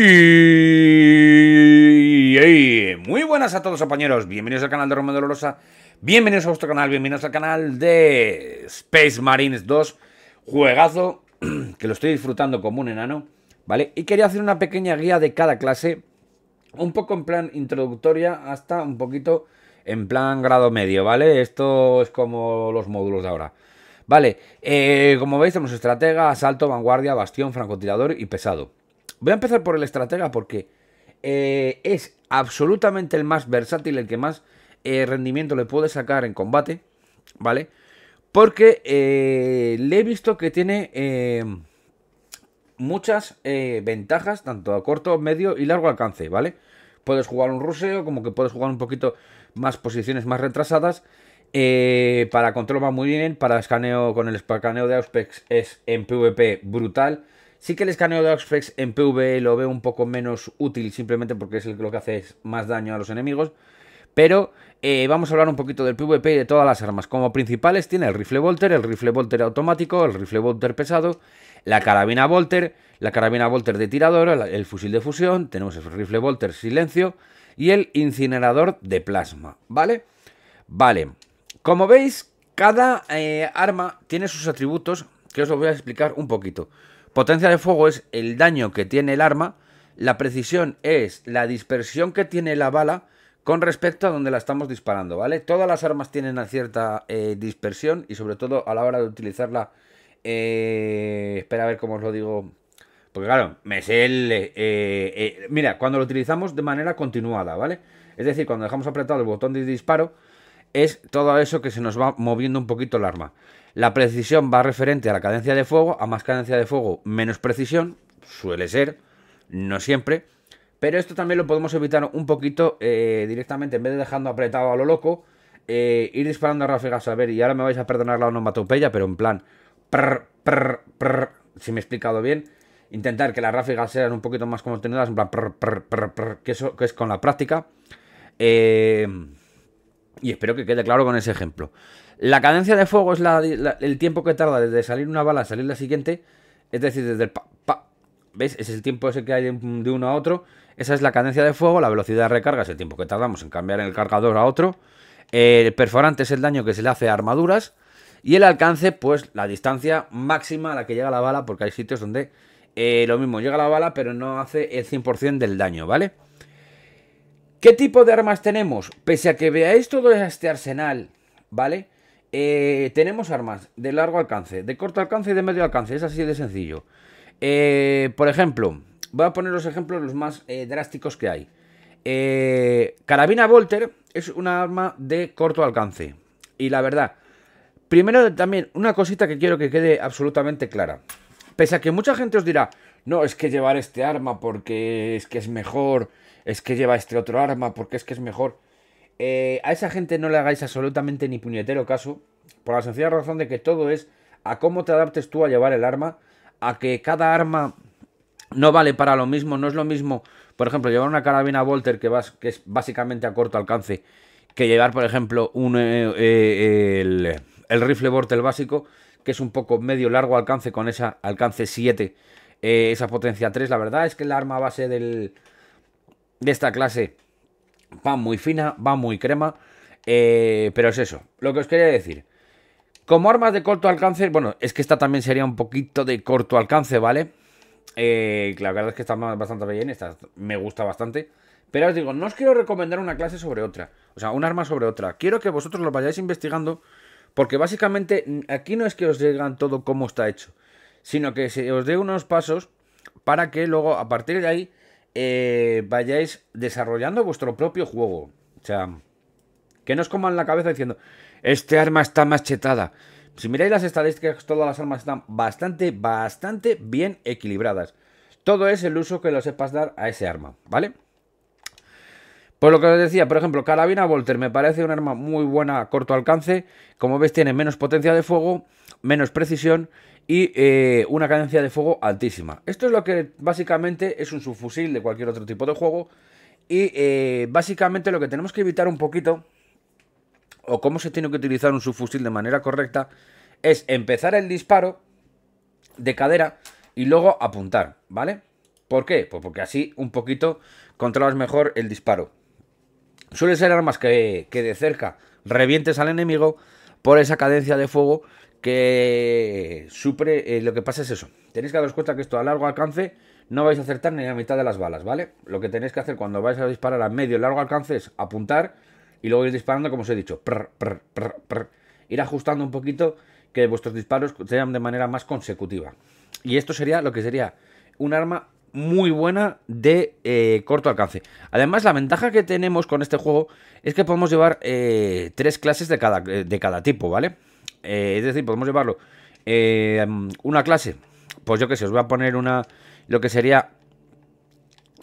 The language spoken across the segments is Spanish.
Y... muy buenas a todos compañeros, bienvenidos al canal de Romeo Dolorosa, bienvenidos a vuestro canal, bienvenidos al canal de Space Marines 2, juegazo que lo estoy disfrutando como un enano, ¿vale? Y quería hacer una pequeña guía de cada clase, un poco en plan introductoria hasta un poquito en plan grado medio, ¿vale? Esto es como los módulos de ahora. Vale, eh, como veis tenemos estratega, asalto, vanguardia, bastión, francotirador y pesado. Voy a empezar por el estratega porque eh, es absolutamente el más versátil, el que más eh, rendimiento le puede sacar en combate, ¿vale? Porque eh, le he visto que tiene muchas ventajas, tanto a corto, medio y largo alcance, ¿vale? Puedes jugar un ruseo, como que puedes jugar un poquito más posiciones más retrasadas. para control va muy bien, para escaneo con el escaneo de Auspex es en PvP brutal. Sí que el escaneo de Oxflex en PvE lo veo un poco menos útil simplemente porque es lo que hace más daño a los enemigos. Pero eh, vamos a hablar un poquito del PvP y de todas las armas. Como principales tiene el rifle Volter, el rifle Volter automático, el rifle Volter pesado, la carabina Volter, la carabina Volter de tirador, el fusil de fusión, tenemos el rifle Volter silencio y el incinerador de plasma, ¿vale? Vale, como veis, cada eh, arma tiene sus atributos que os voy a explicar un poquito. Potencia de fuego es el daño que tiene el arma, la precisión es la dispersión que tiene la bala con respecto a donde la estamos disparando, ¿vale? Todas las armas tienen una cierta eh, dispersión y sobre todo a la hora de utilizarla... Eh, espera a ver cómo os lo digo. Porque claro, me el... Eh, mira, cuando lo utilizamos de manera continuada, ¿vale? Es decir, cuando dejamos apretado el botón de disparo, es todo eso que se nos va moviendo un poquito el arma. La precisión va referente a la cadencia de fuego, a más cadencia de fuego, menos precisión, suele ser, no siempre. Pero esto también lo podemos evitar un poquito eh, directamente, en vez de dejando apretado a lo loco, eh, ir disparando ráfigas a ver, y ahora me vais a perdonar la onomatopeya, pero en plan, prr, prr, si me he explicado bien, intentar que las ráfagas sean un poquito más contenidas, en plan, que, eso, que es con la práctica. Eh, y espero que quede claro con ese ejemplo. La cadencia de fuego es el tiempo que tarda desde salir una bala a salir la siguiente. Es decir, desde el pa, pa. ¿Veis? Ese es el tiempo ese que hay de uno a otro. Esa es la cadencia de fuego. La velocidad de recarga es el tiempo que tardamos en cambiar el cargador a otro. El perforante es el daño que se le hace a armaduras. Y el alcance, pues la distancia máxima a la que llega la bala. Porque hay sitios donde eh, lo mismo llega la bala, pero no hace el 100% del daño, ¿vale? vale ¿Qué tipo de armas tenemos? Pese a que veáis todo este arsenal, ¿vale? Eh, tenemos armas de largo alcance, de corto alcance y de medio alcance. Es así de sencillo. Eh, por ejemplo, voy a poner los ejemplos los más eh, drásticos que hay. carabina Volter es una arma de corto alcance. Y la verdad, primero también una cosita que quiero que quede absolutamente clara. Pese a que mucha gente os dirá, no, es que llevar este arma porque es que es mejor es que lleva este otro arma, porque es que es mejor. Eh, a esa gente no le hagáis absolutamente ni puñetero caso, por la sencilla razón de que todo es a cómo te adaptes tú a llevar el arma, a que cada arma no vale para lo mismo, no es lo mismo, por ejemplo, llevar una carabina Volter que, vas, que es básicamente a corto alcance, que llevar, por ejemplo, un, eh, eh, el, rifle Vortel básico, que es un poco medio largo alcance con esa alcance 7, esa potencia 3. La verdad es que el arma base del, de esta clase va muy fina, va muy crema. Eh, pero es eso, lo que os quería decir. Como armas de corto alcance, bueno, es que esta también sería un poquito de corto alcance, ¿vale? Eh, la verdad es que está bastante bien, esta me gusta bastante. Pero os digo, no os quiero recomendar una clase sobre otra, o sea, un arma sobre otra. Quiero que vosotros lo vayáis investigando, porque básicamente aquí no es que os digan todo cómo está hecho, sino que se os dé unos pasos para que luego a partir de ahí eh, vayáis desarrollando vuestro propio juego. O sea, que no os coman la cabeza diciendo, este arma está machetada. Si miráis las estadísticas, todas las armas están bastante, bastante bien equilibradas. Todo es el uso que lo sepas dar a ese arma, ¿vale? Por lo que os decía, por ejemplo, carabina Volter me parece un arma muy buena a corto alcance. Como veis, tiene menos potencia de fuego, menos precisión y eh, una cadencia de fuego altísima. Esto es lo que básicamente es un subfusil de cualquier otro tipo de juego. Y eh, básicamente lo que tenemos que evitar un poquito, o cómo se tiene que utilizar un subfusil de manera correcta, es empezar el disparo de cadera y luego apuntar, ¿vale? ¿Por qué? Pues porque así un poquito controlas mejor el disparo. Suele ser armas que, que de cerca revientes al enemigo por esa cadencia de fuego que supre, eh, lo que pasa es eso. Tenéis que daros cuenta que esto a largo alcance no vais a acertar ni la mitad de las balas, ¿vale? Lo que tenéis que hacer cuando vais a disparar a medio largo alcance es apuntar y luego ir disparando, como os he dicho, ir ajustando un poquito que vuestros disparos sean de manera más consecutiva. Y esto sería lo que sería un arma muy buena de eh, corto alcance. Además, la ventaja que tenemos con este juego es que podemos llevar eh, tres clases de de cada tipo, ¿vale? Eh, es decir, podemos llevarlo eh, em, una clase. Pues yo que sé, os voy a poner una. Lo que sería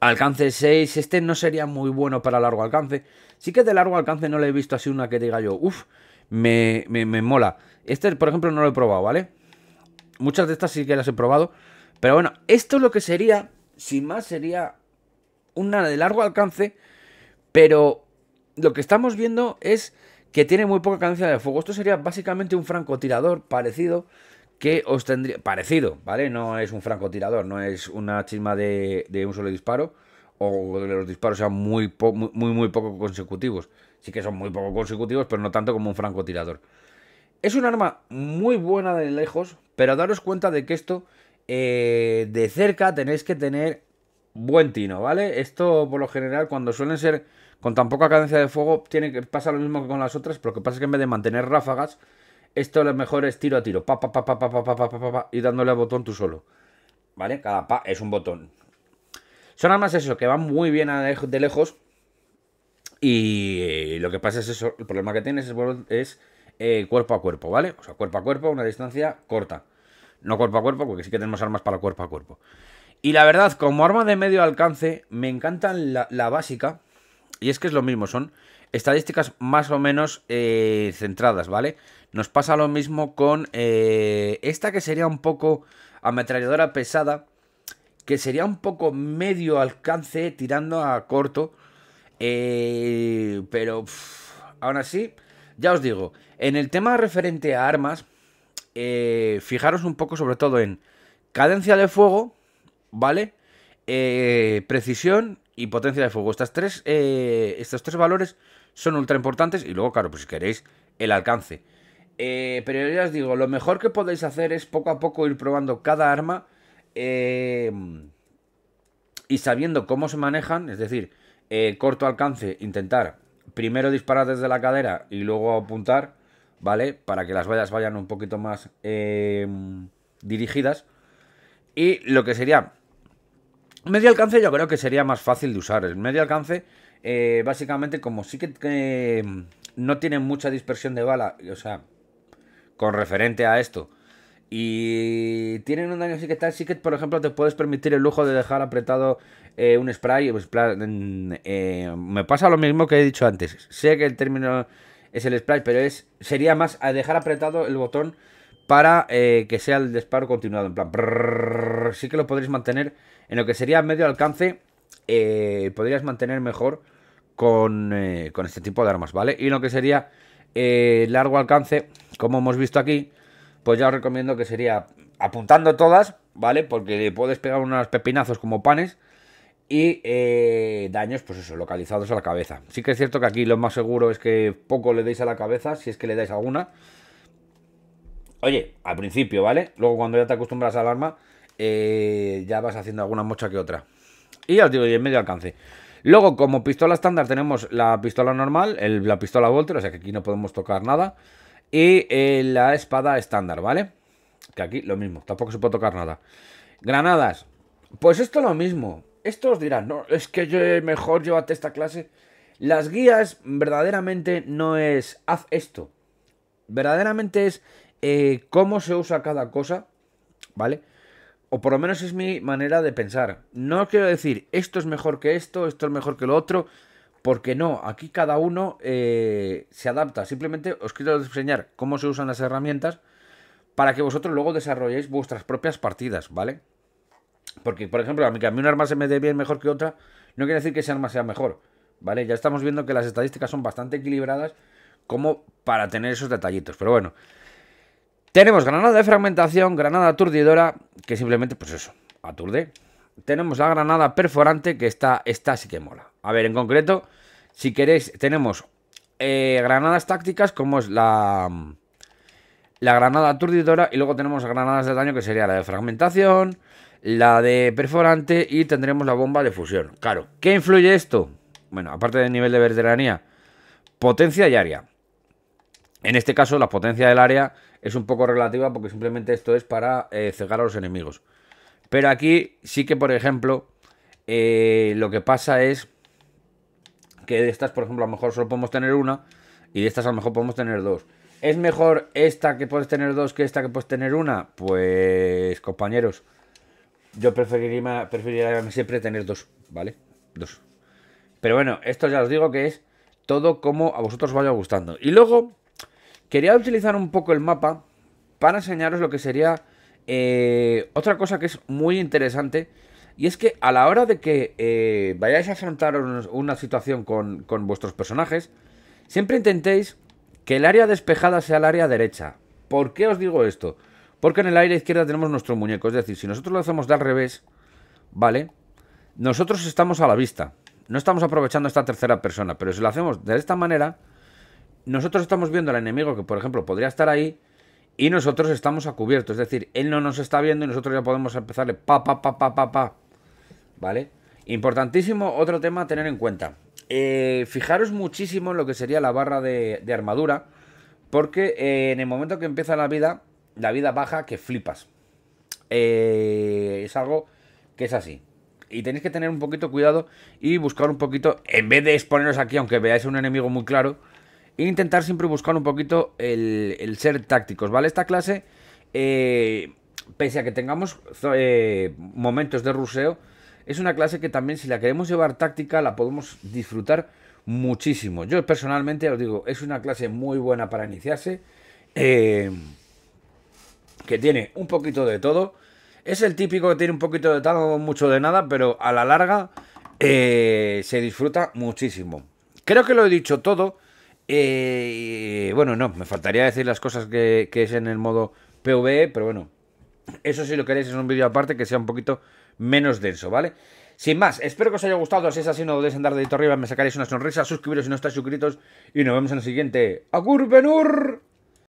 alcance 6. Este no sería muy bueno para largo alcance. Sí que de largo alcance no le he visto así una que diga yo, uf me, me, me, mola. Este, por ejemplo, no lo he probado, ¿vale? Muchas de estas sí que las he probado. Pero bueno, esto es lo que sería, sin más, sería una de largo alcance. Pero lo que estamos viendo es que tiene muy poca cadencia de fuego. Esto sería básicamente un francotirador parecido que os tendría... Parecido, ¿vale? No es un francotirador, no es una chisma de, de un solo disparo o los disparos sean muy, muy, muy poco consecutivos. Sí que son muy poco consecutivos, pero no tanto como un francotirador. Es un arma muy buena de lejos, pero daros cuenta de que esto eh, de cerca tenéis que tener buen tino, ¿vale? Esto por lo general cuando suelen ser con tan poca cadencia de fuego tiene que, pasa lo mismo que con las otras, pero lo que pasa es que en vez de mantener ráfagas, esto lo mejor es tiro a tiro, pa, pa, pa, pa, pa, pa, pa, pa, pa, y dándole al botón tú solo. ¿Vale? Cada pa es un botón. Son armas eso, que van muy bien de lejos. Y lo que pasa es eso, el problema que tienes es, cuerpo a cuerpo, ¿vale? O sea, cuerpo a cuerpo, una distancia corta. No cuerpo a cuerpo, porque sí que tenemos armas para cuerpo a cuerpo. Y la verdad, como arma de medio alcance, me encantan la básica, y es que es lo mismo, son estadísticas más o menos eh, centradas, ¿vale? Nos pasa lo mismo con eh, esta que sería un poco ametralladora pesada, que sería un poco medio alcance tirando a corto, eh, pero aún así, ya os digo, en el tema referente a armas, fijaros un poco sobre todo en cadencia de fuego, ¿vale? Eh, precisión y potencia de fuego. Estas eh, estos tres valores son ultra importantes y luego, claro, pues si queréis, el alcance. Eh, pero ya os digo, lo mejor que podéis hacer es poco a poco ir probando cada arma y sabiendo cómo se manejan, es decir, corto alcance, intentar primero disparar desde la cadera y luego apuntar, ¿vale? Para que las vallas vayan un poquito más dirigidas. Y lo que sería Medio alcance yo creo que sería más fácil de usar. El medio alcance, eh, básicamente, como sí que, mm, no tiene mucha dispersión de bala, o sea, con referente a esto, y tienen un daño así que tal, sí que por ejemplo te puedes permitir el lujo de dejar apretado eh, un spray. Pues, eh, me pasa lo mismo que he dicho antes. Sé que el término es el spray, pero es sería más dejar apretado el botón para que sea el disparo continuado. En plan, sí que lo podréis mantener en lo que sería medio alcance, eh, podrías mantener mejor eh, con, este tipo de armas, ¿vale? Y lo que sería eh, largo alcance, como hemos visto aquí, pues ya os recomiendo que sería apuntando todas, ¿vale? Porque le puedes pegar unos pepinazos como panes y daños, pues eso, localizados a la cabeza. Sí que es cierto que aquí lo más seguro es que poco le deis a la cabeza, si es que le dais alguna. Oye, al principio, ¿vale? Luego cuando ya te acostumbras al arma, eh, ya vas haciendo alguna mocha que otra. Y al tiro en medio alcance. Luego, como pistola estándar, tenemos la pistola normal, la pistola Volter, o sea que aquí no podemos tocar nada. Y eh, la espada estándar, ¿vale? Que aquí lo mismo, tampoco se puede tocar nada. Granadas. Pues esto lo mismo. Esto os dirán, no, es que yo eh, mejor llévate esta clase. Las guías verdaderamente no es haz esto. Verdaderamente es cómo se usa cada cosa, ¿vale? o por lo menos es mi manera de pensar. No quiero decir esto es mejor que esto, esto es mejor que lo otro, porque no, aquí cada uno eh, se adapta. Simplemente os quiero enseñar cómo se usan las herramientas para que vosotros luego desarrolléis vuestras propias partidas, ¿vale? Porque, por ejemplo, a mí, que a mí un arma se me dé bien mejor que otra, no quiere decir que ese arma sea mejor, ¿vale? Ya estamos viendo que las estadísticas son bastante equilibradas como para tener esos detallitos, pero bueno. Tenemos granada de fragmentación, granada aturdidora, que simplemente, pues eso, aturde. Tenemos la granada perforante, que está está sí que mola. A ver, en concreto, si queréis, tenemos eh, granadas tácticas, como es la, la granada aturdidora, y luego tenemos granadas de daño, que sería la de fragmentación, la de perforante, y tendremos la bomba de fusión. Claro, ¿qué influye esto? Bueno, aparte del nivel de veteranía, potencia y área. En este caso, la potencia del área es un poco relativa porque simplemente esto es para eh, cegar a los enemigos. Pero aquí sí que, por ejemplo, eh, lo que pasa es que de estas, por ejemplo, a lo mejor solo podemos tener una y de estas a lo mejor podemos tener dos. ¿Es mejor esta que puedes tener dos que esta que puedes tener una? Pues, compañeros, yo preferiría, preferiría siempre tener dos, ¿vale? Dos. Pero bueno, esto ya os digo que es todo como a vosotros os vaya gustando. Y luego Quería utilizar un poco el mapa para enseñaros lo que sería eh, otra cosa que es muy interesante. Y es que a la hora de que eh, vayáis a afrontar una situación con, vuestros personajes, siempre intentéis que el área despejada sea el área derecha. ¿Por qué os digo esto? Porque en el área izquierda tenemos nuestro muñeco. Es decir, si nosotros lo hacemos de al revés, ¿vale? Nosotros estamos a la vista. No estamos aprovechando esta tercera persona. Pero si lo hacemos de esta manera, nosotros estamos viendo al enemigo que, por ejemplo, podría estar ahí y nosotros estamos a cubierto. Es decir, él no nos está viendo y nosotros ya podemos empezarle pa, pa, pa, pa, pa, pa. ¿Vale? Importantísimo otro tema a tener en cuenta. Eh, fijaros muchísimo en lo que sería la barra de, armadura, porque eh, en el momento que empieza la vida, la vida baja que flipas. Eh, es algo que es así. Y tenéis que tener un poquito cuidado y buscar un poquito, en vez de exponeros aquí, aunque veáis un enemigo muy claro, intentar siempre buscar un poquito el, ser tácticos, ¿vale? Esta clase, eh, pese a que tengamos eh, momentos de ruseo, es una clase que también si la queremos llevar táctica la podemos disfrutar muchísimo. Yo personalmente os digo, es una clase muy buena para iniciarse, eh, que tiene un poquito de todo. Es el típico que tiene un poquito de todo, mucho de nada, pero a la larga se disfruta muchísimo. Creo que lo he dicho todo. Eh, bueno, no, me faltaría decir las cosas que, es en el modo PvE, pero bueno, eso si lo queréis es un vídeo aparte que sea un poquito menos denso, ¿vale? Sin más, espero que os haya gustado, si es así no dudéis en dar dedito arriba, me sacaréis una sonrisa, suscribiros si no estáis suscritos y nos vemos en el siguiente. ¡Agur Benur!